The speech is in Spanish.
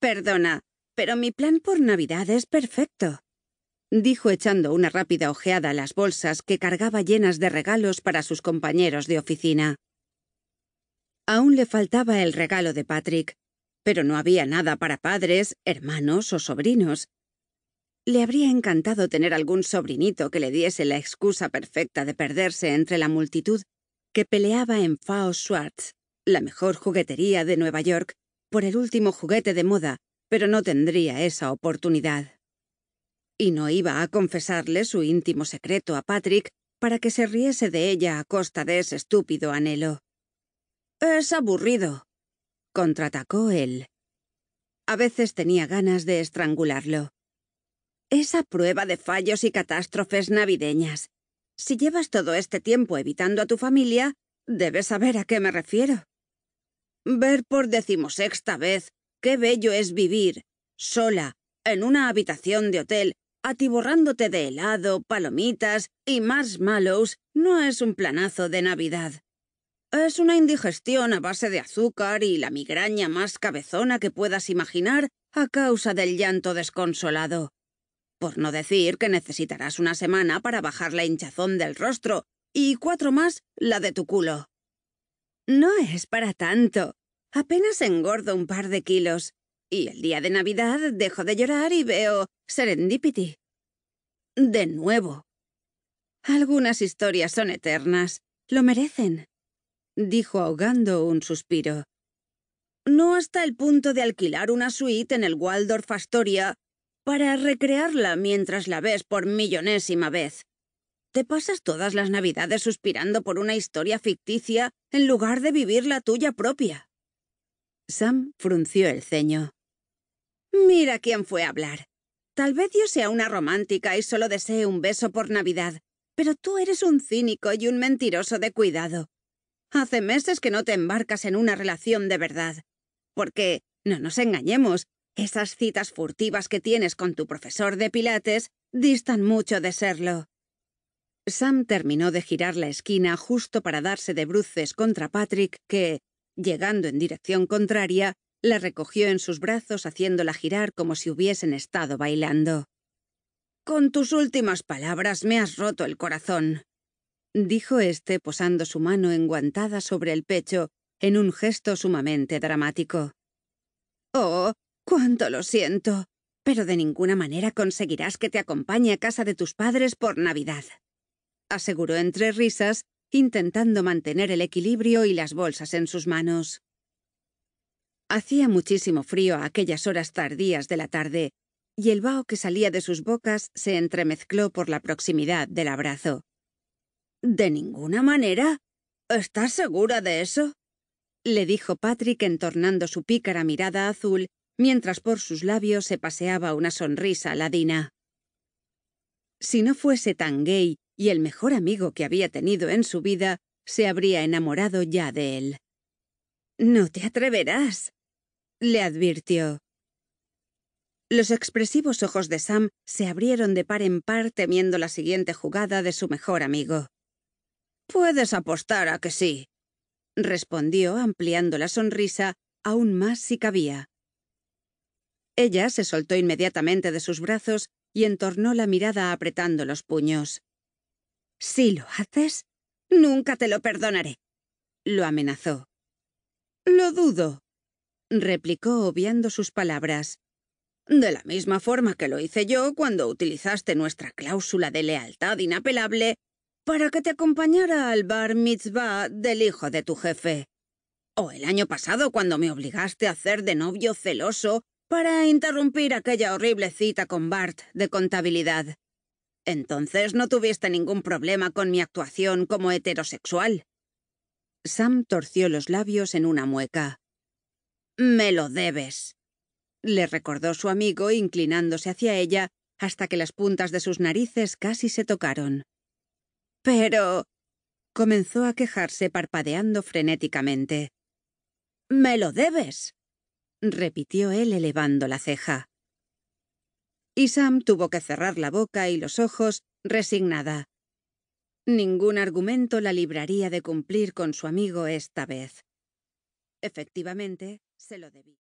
Perdona, pero mi plan por Navidad es perfecto, dijo echando una rápida ojeada a las bolsas que cargaba llenas de regalos para sus compañeros de oficina. Aún le faltaba el regalo de Patrick, pero no había nada para padres, hermanos o sobrinos. Le habría encantado tener algún sobrinito que le diese la excusa perfecta de perderse entre la multitud que peleaba en Faust Schwartz, la mejor juguetería de Nueva York, por el último juguete de moda, pero no tendría esa oportunidad. Y no iba a confesarle su íntimo secreto a Patrick para que se riese de ella a costa de ese estúpido anhelo. Es aburrido, contraatacó él. A veces tenía ganas de estrangularlo. Esa prueba de fallos y catástrofes navideñas. Si llevas todo este tiempo evitando a tu familia, debes saber a qué me refiero. Ver por decimosexta vez qué bello es vivir, sola, en una habitación de hotel, atiborrándote de helado, palomitas y marshmallows, no es un planazo de Navidad. Es una indigestión a base de azúcar y la migraña más cabezona que puedas imaginar a causa del llanto desconsolado. Por no decir que necesitarás una semana para bajar la hinchazón del rostro y cuatro más la de tu culo. No es para tanto. Apenas engordo un par de kilos. Y el día de Navidad dejo de llorar y veo Serendipity. De nuevo. Algunas historias son eternas. Lo merecen. Dijo ahogando un suspiro. No hasta el punto de alquilar una suite en el Waldorf Astoria para recrearla mientras la ves por millonésima vez. Te pasas todas las navidades suspirando por una historia ficticia en lugar de vivir la tuya propia. Sam frunció el ceño. Mira quién fue a hablar. Tal vez yo sea una romántica y solo desee un beso por Navidad, pero tú eres un cínico y un mentiroso de cuidado. Hace meses que no te embarcas en una relación de verdad. Porque, no nos engañemos, esas citas furtivas que tienes con tu profesor de Pilates distan mucho de serlo. Sam terminó de girar la esquina justo para darse de bruces contra Patrick, que, llegando en dirección contraria, la recogió en sus brazos haciéndola girar como si hubiesen estado bailando. Con tus últimas palabras me has roto el corazón, dijo éste posando su mano enguantada sobre el pecho en un gesto sumamente dramático. Oh, cuánto lo siento, pero de ninguna manera conseguirás que te acompañe a casa de tus padres por Navidad aseguró entre risas, intentando mantener el equilibrio y las bolsas en sus manos. Hacía muchísimo frío a aquellas horas tardías de la tarde, y el vaho que salía de sus bocas se entremezcló por la proximidad del abrazo. De ninguna manera. ¿Estás segura de eso? le dijo Patrick entornando su pícara mirada azul mientras por sus labios se paseaba una sonrisa ladina. Si no fuese tan gay y el mejor amigo que había tenido en su vida se habría enamorado ya de él. No te atreverás, le advirtió. Los expresivos ojos de Sam se abrieron de par en par temiendo la siguiente jugada de su mejor amigo. Puedes apostar a que sí, respondió ampliando la sonrisa aún más si cabía. Ella se soltó inmediatamente de sus brazos y entornó la mirada apretando los puños. Si lo haces, nunca te lo perdonaré, lo amenazó. Lo dudo, replicó obviando sus palabras. De la misma forma que lo hice yo cuando utilizaste nuestra cláusula de lealtad inapelable para que te acompañara al bar mitzvah del hijo de tu jefe. O el año pasado cuando me obligaste a hacer de novio celoso para interrumpir aquella horrible cita con Bart de contabilidad. Entonces no tuviste ningún problema con mi actuación como heterosexual. Sam torció los labios en una mueca. Me lo debes, le recordó su amigo inclinándose hacia ella hasta que las puntas de sus narices casi se tocaron. Pero... comenzó a quejarse parpadeando frenéticamente. Me lo debes, repitió él elevando la ceja y Sam tuvo que cerrar la boca y los ojos, resignada. Ningún argumento la libraría de cumplir con su amigo esta vez. Efectivamente, se lo debía.